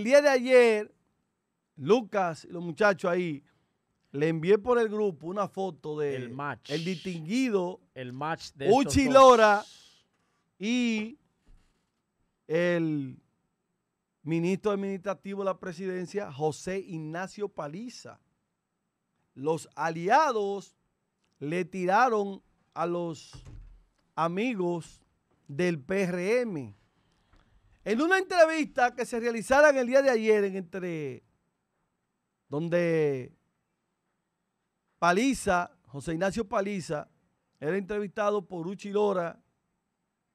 el día de ayer, Lucas los muchachos ahí, le envié por el grupo una foto del distinguido. El match de y el ministro administrativo de la presidencia, José Ignacio Paliza. Los aliados le tiraron a los amigos del PRM en una entrevista que se realizara en el día de ayer entre donde Paliza, José Ignacio Paliza, era entrevistado por Uchi Lora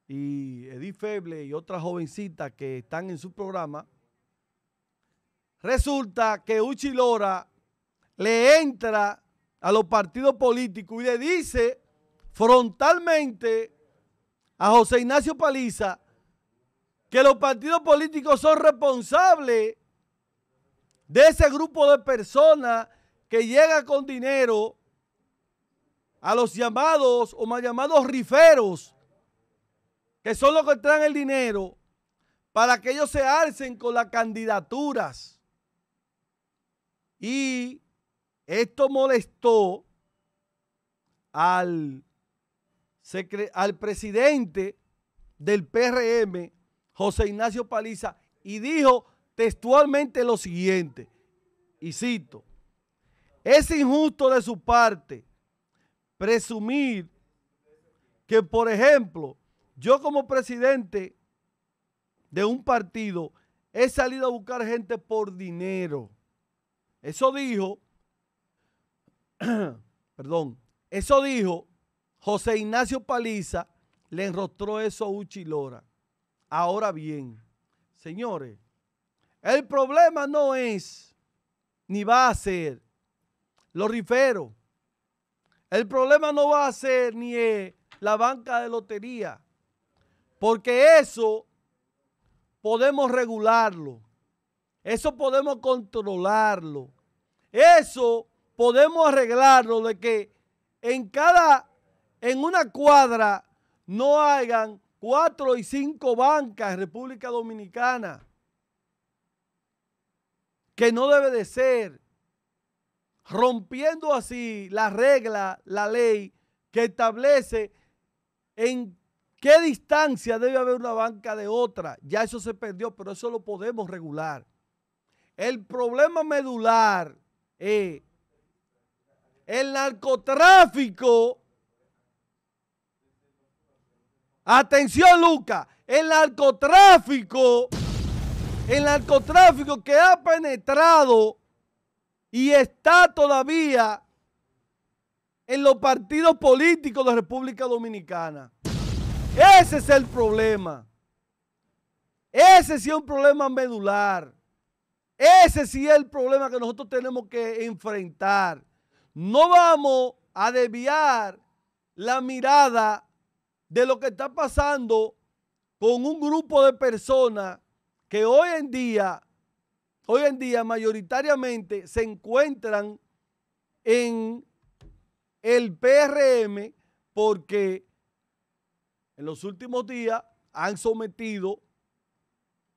y Edith Feble y otras jovencitas que están en su programa. Resulta que Uchi Lora le entra a los partidos políticos y le dice frontalmente a José Ignacio Paliza que los partidos políticos son responsables de ese grupo de personas que llega con dinero a los llamados o más llamados riferos, que son los que traen el dinero para que ellos se alcen con las candidaturas. Y esto molestó al, al presidente del PRM, José Ignacio Paliza y dijo textualmente lo siguiente, y cito, es injusto de su parte presumir que, por ejemplo, yo como presidente de un partido he salido a buscar gente por dinero. Eso dijo, perdón, eso dijo José Ignacio Paliza, le enrostró eso a Lora. Ahora bien, señores, el problema no es ni va a ser los riferos. El problema no va a ser ni la banca de lotería, porque eso podemos regularlo. Eso podemos controlarlo. Eso podemos arreglarlo de que en cada, en una cuadra no hagan cuatro y cinco bancas en República Dominicana, que no debe de ser, rompiendo así la regla, la ley que establece en qué distancia debe haber una banca de otra. Ya eso se perdió, pero eso lo podemos regular. El problema medular es el narcotráfico Atención, Luca. El narcotráfico, el narcotráfico que ha penetrado y está todavía en los partidos políticos de la República Dominicana. Ese es el problema. Ese sí es un problema medular. Ese sí es el problema que nosotros tenemos que enfrentar. No vamos a desviar la mirada de lo que está pasando con un grupo de personas que hoy en día, hoy en día mayoritariamente se encuentran en el PRM porque en los últimos días han sometido,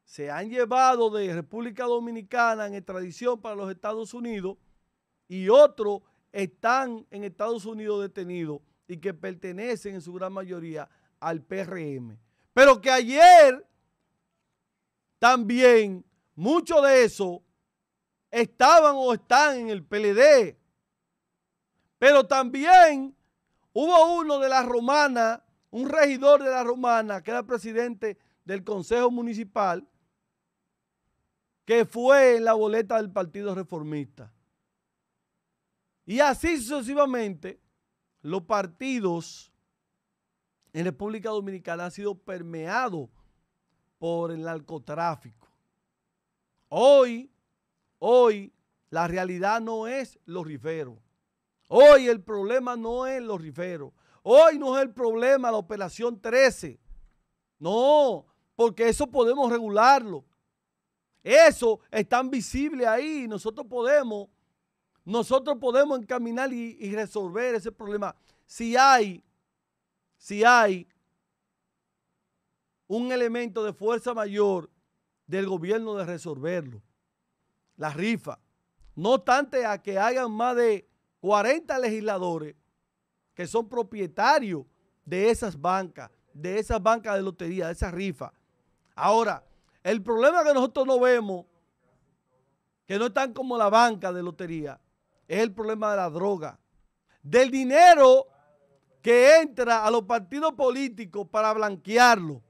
se han llevado de República Dominicana en extradición para los Estados Unidos y otros están en Estados Unidos detenidos y que pertenecen en su gran mayoría al PRM. Pero que ayer también muchos de esos estaban o están en el PLD. Pero también hubo uno de la romana, un regidor de la romana, que era presidente del Consejo Municipal, que fue en la boleta del Partido Reformista. Y así sucesivamente los partidos en República Dominicana han sido permeados por el narcotráfico. Hoy, hoy, la realidad no es los riferos. Hoy el problema no es los riferos. Hoy no es el problema la operación 13. No, porque eso podemos regularlo. Eso es tan visible ahí. Nosotros podemos nosotros podemos encaminar y, resolver ese problema. Si hay, si hay un elemento de fuerza mayor del gobierno de resolverlo, la rifa, no obstante a que hayan más de 40 legisladores que son propietarios de esas bancas, de esas bancas de lotería, de esas rifas. Ahora, el problema que nosotros no vemos, que no están como la banca de lotería, es el problema de la droga, del dinero que entra a los partidos políticos para blanquearlo,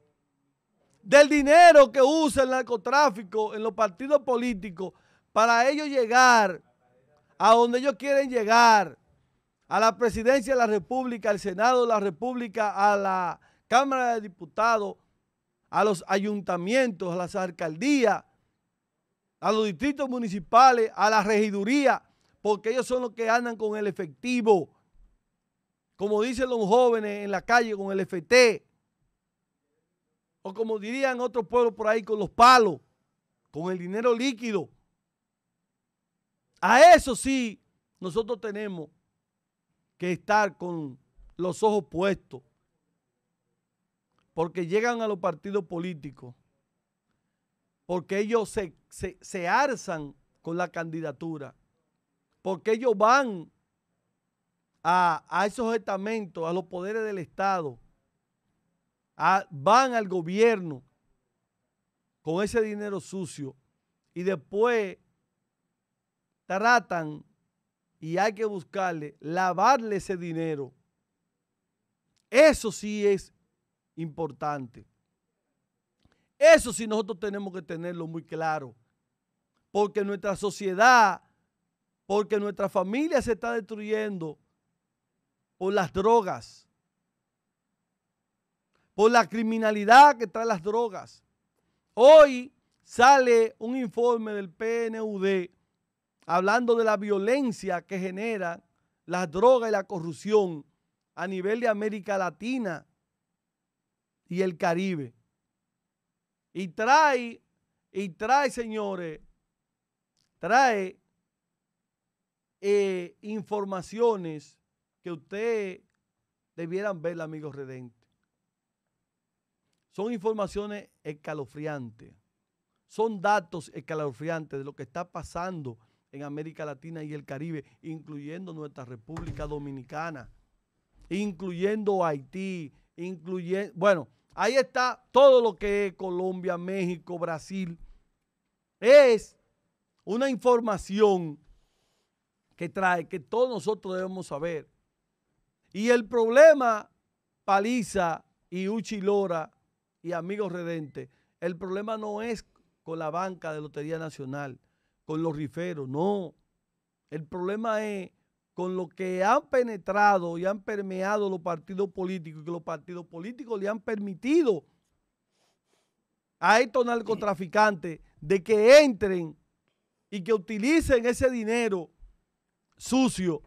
del dinero que usa el narcotráfico en los partidos políticos para ellos llegar a donde ellos quieren llegar, a la presidencia de la República, al Senado de la República, a la Cámara de Diputados, a los ayuntamientos, a las alcaldías, a los distritos municipales, a la regiduría porque ellos son los que andan con el efectivo. Como dicen los jóvenes en la calle con el FT. O como dirían otros pueblos por ahí con los palos, con el dinero líquido. A eso sí, nosotros tenemos que estar con los ojos puestos. Porque llegan a los partidos políticos. Porque ellos se, se, se, arzan con la candidatura porque ellos van a, esos estamentos, a los poderes del Estado, van al gobierno con ese dinero sucio y después tratan y hay que buscarle, lavarle ese dinero. Eso sí es importante. Eso sí nosotros tenemos que tenerlo muy claro. Porque nuestra sociedad porque nuestra familia se está destruyendo por las drogas, por la criminalidad que trae las drogas. Hoy sale un informe del PNUD hablando de la violencia que genera las drogas y la corrupción a nivel de América Latina y el Caribe. Y trae, y trae, señores, trae eh, informaciones que usted debieran ver, amigos redente. Son informaciones escalofriantes. Son datos escalofriantes de lo que está pasando en América Latina y el Caribe, incluyendo nuestra República Dominicana, incluyendo Haití, incluyendo, bueno, ahí está todo lo que es Colombia, México, Brasil. Es una información que trae, que todos nosotros debemos saber. Y el problema, Paliza y Uchi Lora y amigos redentes, el problema no es con la banca de Lotería Nacional, con los riferos, no. El problema es con lo que han penetrado y han permeado los partidos políticos que los partidos políticos le han permitido a estos narcotraficantes de que entren y que utilicen ese dinero sucio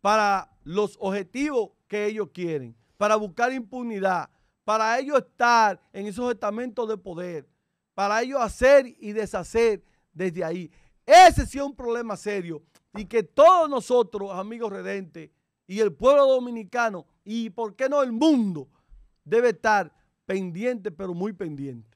para los objetivos que ellos quieren, para buscar impunidad, para ellos estar en esos estamentos de poder, para ellos hacer y deshacer desde ahí. Ese sí es un problema serio y que todos nosotros, amigos redentes, y el pueblo dominicano, y por qué no el mundo, debe estar pendiente, pero muy pendiente.